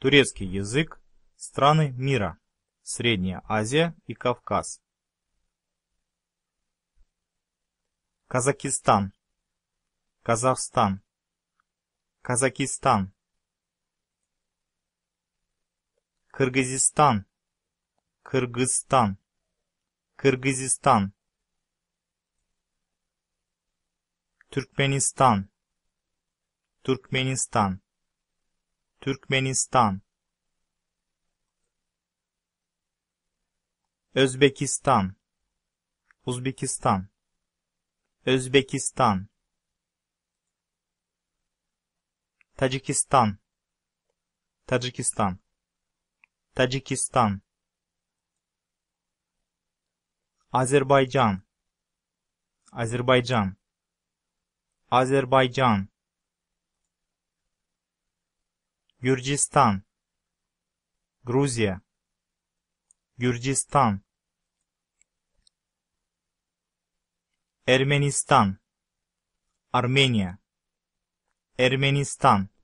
турецкий язык, страны мира, Средняя Азия и Кавказ. Казакистан, Казахстан, Казакистан, Кыргызстан, Кыргызстан, Кыргызстан, Туркменистан, Туркменистан. Türkmenistan Özbekistan Uzbekistan Özbekistan Tacikistan Tacikistan Tacikistan Azerbaycan Azerbaycan Azerbaycan Gürcistan Gruzya Gürcistan Ermenistan Armenya Ermenistan